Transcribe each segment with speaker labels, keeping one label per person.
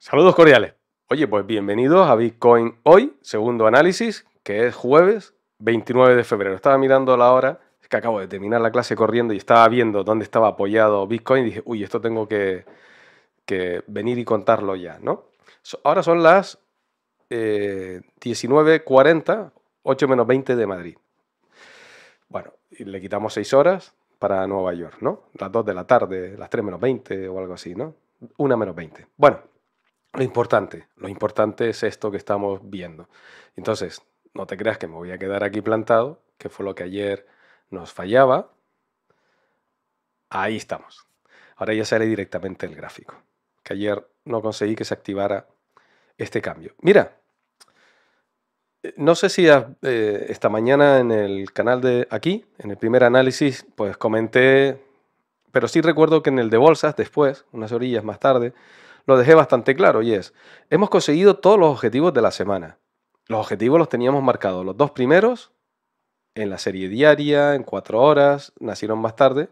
Speaker 1: Saludos cordiales. Oye, pues bienvenidos a Bitcoin hoy, segundo análisis, que es jueves 29 de febrero. Estaba mirando la hora, es que acabo de terminar la clase corriendo y estaba viendo dónde estaba apoyado Bitcoin y dije, uy, esto tengo que, venir y contarlo ya, ¿no? Ahora son las 19.40, eh, 8 menos 20 de Madrid. Bueno, y le quitamos 6 horas para Nueva York, ¿no? Las 2 de la tarde, las 3 menos 20 o algo así, ¿no? 1 menos 20. Bueno, lo importante, lo importante es esto que estamos viendo. Entonces, no te creas que me voy a quedar aquí plantado, que fue lo que ayer nos fallaba. Ahí estamos. Ahora ya sale directamente el gráfico, que ayer no conseguí que se activara este cambio. Mira, eh, no sé si eh, esta mañana en el canal de aquí, en el primer análisis, pues comenté, pero sí recuerdo que en el de bolsas, después, unas orillas más tarde, lo dejé bastante claro y es, hemos conseguido todos los objetivos de la semana. Los objetivos los teníamos marcados, los dos primeros en la serie diaria, en cuatro horas, nacieron más tarde,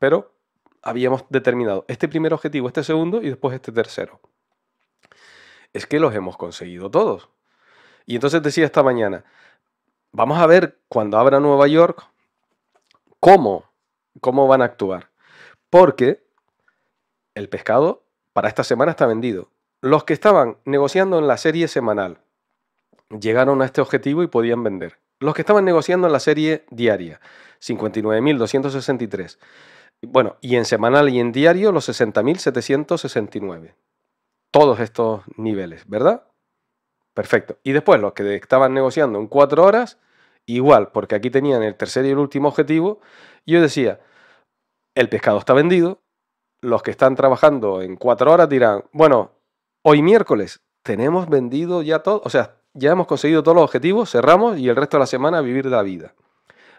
Speaker 1: pero habíamos determinado este primer objetivo, este segundo y después este tercero. Es que los hemos conseguido todos. Y entonces decía esta mañana, vamos a ver cuando abra Nueva York cómo, cómo van a actuar. Porque el pescado para esta semana está vendido. Los que estaban negociando en la serie semanal llegaron a este objetivo y podían vender. Los que estaban negociando en la serie diaria, 59.263. Bueno, y en semanal y en diario, los 60.769. Todos estos niveles, ¿verdad? Perfecto. Y después los que estaban negociando en cuatro horas, igual, porque aquí tenían el tercer y el último objetivo, yo decía, el pescado está vendido, los que están trabajando en cuatro horas dirán, bueno, hoy miércoles tenemos vendido ya todo, o sea, ya hemos conseguido todos los objetivos, cerramos y el resto de la semana vivir la vida.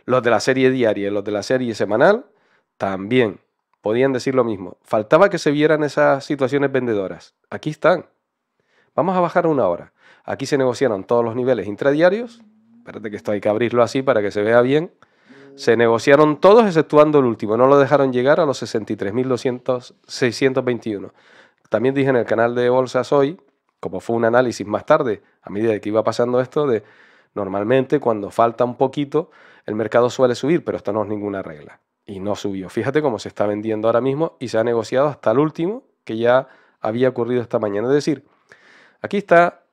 Speaker 1: Los de la serie diaria y los de la serie semanal también podían decir lo mismo. Faltaba que se vieran esas situaciones vendedoras. Aquí están. Vamos a bajar una hora. Aquí se negociaron todos los niveles intradiarios. Espérate que esto hay que abrirlo así para que se vea bien. Se negociaron todos exceptuando el último. No lo dejaron llegar a los 63.621. También dije en el canal de Bolsas hoy, como fue un análisis más tarde, a medida que iba pasando esto, de normalmente cuando falta un poquito, el mercado suele subir, pero esto no es ninguna regla. Y no subió. Fíjate cómo se está vendiendo ahora mismo y se ha negociado hasta el último que ya había ocurrido esta mañana. Es decir, aquí está,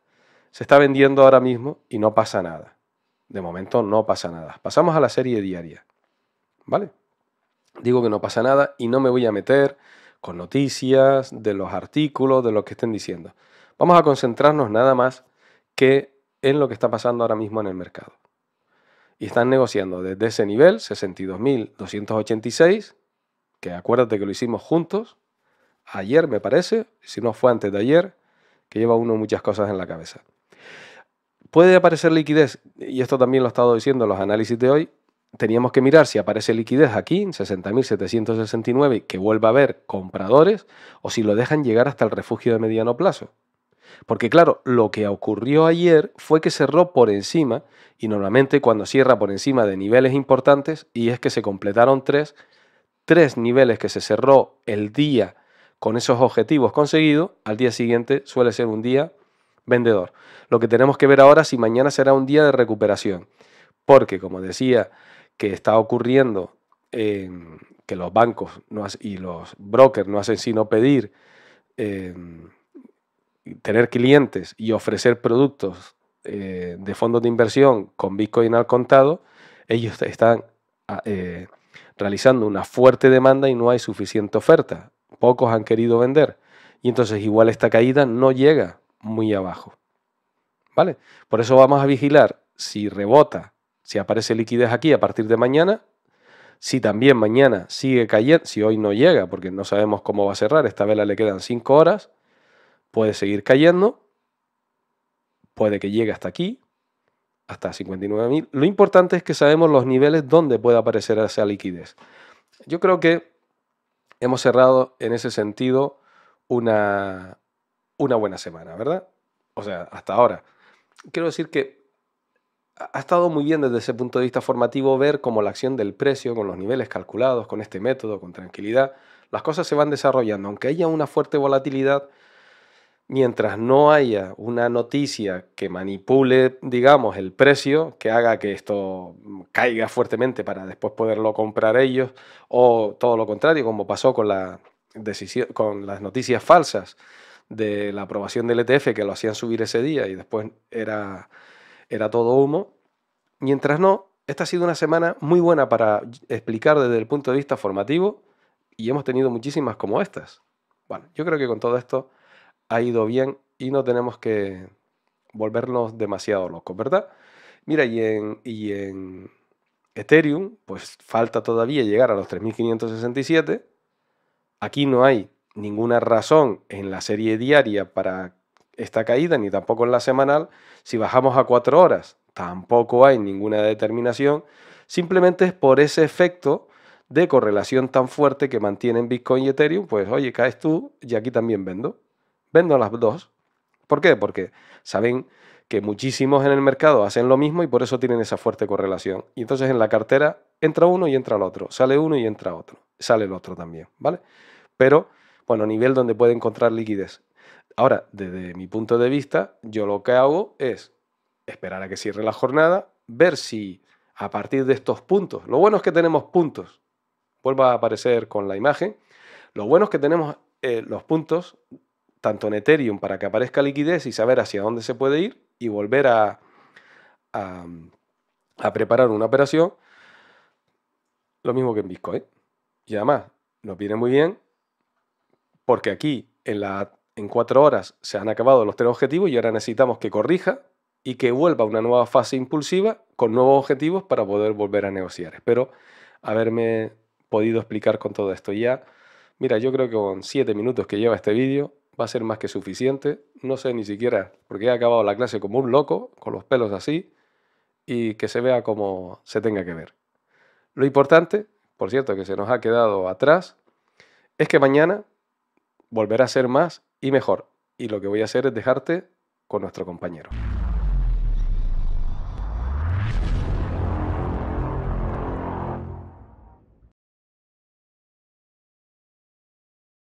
Speaker 1: se está vendiendo ahora mismo y no pasa nada. De momento no pasa nada. Pasamos a la serie diaria. ¿Vale? Digo que no pasa nada y no me voy a meter con noticias, de los artículos, de lo que estén diciendo. Vamos a concentrarnos nada más que en lo que está pasando ahora mismo en el mercado. Y están negociando desde ese nivel, 62.286, que acuérdate que lo hicimos juntos, ayer me parece, si no fue antes de ayer, que lleva uno muchas cosas en la cabeza. Puede aparecer liquidez, y esto también lo he estado diciendo en los análisis de hoy. Teníamos que mirar si aparece liquidez aquí, en 60.769, que vuelva a haber compradores, o si lo dejan llegar hasta el refugio de mediano plazo. Porque claro, lo que ocurrió ayer fue que cerró por encima, y normalmente cuando cierra por encima de niveles importantes, y es que se completaron tres, tres niveles que se cerró el día con esos objetivos conseguidos, al día siguiente suele ser un día vendedor. Lo que tenemos que ver ahora si mañana será un día de recuperación. Porque, como decía, que está ocurriendo que los bancos y los brokers no hacen sino pedir em, tener clientes y ofrecer productos eh, de fondos de inversión con Bitcoin al contado, ellos están ah, eh, realizando una fuerte demanda y no hay suficiente oferta. Pocos han querido vender. Y entonces igual esta caída no llega muy abajo. ¿Vale? Por eso vamos a vigilar si rebota, si aparece liquidez aquí a partir de mañana, si también mañana sigue cayendo, si hoy no llega, porque no sabemos cómo va a cerrar, esta vela le quedan 5 horas, puede seguir cayendo, puede que llegue hasta aquí, hasta 59.000. Lo importante es que sabemos los niveles donde puede aparecer esa liquidez. Yo creo que hemos cerrado en ese sentido una, una buena semana, ¿verdad? O sea, hasta ahora. Quiero decir que ha estado muy bien desde ese punto de vista formativo ver cómo la acción del precio, con los niveles calculados, con este método, con tranquilidad, las cosas se van desarrollando. Aunque haya una fuerte volatilidad, mientras no haya una noticia que manipule, digamos, el precio, que haga que esto caiga fuertemente para después poderlo comprar ellos, o todo lo contrario, como pasó con, la con las noticias falsas de la aprobación del ETF que lo hacían subir ese día y después era, era todo humo. Mientras no, esta ha sido una semana muy buena para explicar desde el punto de vista formativo y hemos tenido muchísimas como estas. Bueno, yo creo que con todo esto ha ido bien y no tenemos que volvernos demasiado locos, ¿verdad? Mira, y en, y en Ethereum, pues falta todavía llegar a los 3.567. Aquí no hay ninguna razón en la serie diaria para esta caída, ni tampoco en la semanal. Si bajamos a cuatro horas, tampoco hay ninguna determinación. Simplemente es por ese efecto de correlación tan fuerte que mantienen Bitcoin y Ethereum, pues oye, caes tú y aquí también vendo. Vendo las dos. ¿Por qué? Porque saben que muchísimos en el mercado hacen lo mismo y por eso tienen esa fuerte correlación. Y entonces en la cartera entra uno y entra el otro, sale uno y entra otro, sale el otro también, ¿vale? Pero bueno, nivel donde puede encontrar liquidez. Ahora, desde mi punto de vista, yo lo que hago es esperar a que cierre la jornada, ver si a partir de estos puntos, lo bueno es que tenemos puntos, vuelvo a aparecer con la imagen, lo bueno es que tenemos eh, los puntos tanto en Ethereum para que aparezca liquidez y saber hacia dónde se puede ir y volver a, a, a preparar una operación, lo mismo que en Bitcoin. Y además, nos viene muy bien porque aquí en, cuatro horas se han acabado los tres objetivos y ahora necesitamos que corrija y que vuelva a una nueva fase impulsiva con nuevos objetivos para poder volver a negociar. Espero haberme podido explicar con todo esto ya. Mira, yo creo que con siete minutos que lleva este vídeo va a ser más que suficiente. No sé ni siquiera, porque he acabado la clase como un loco, con los pelos así, y que se vea como se tenga que ver. Lo importante, por cierto, que se nos ha quedado atrás, es que mañana volver a ser más y mejor. Y lo que voy a hacer es dejarte con nuestro compañero.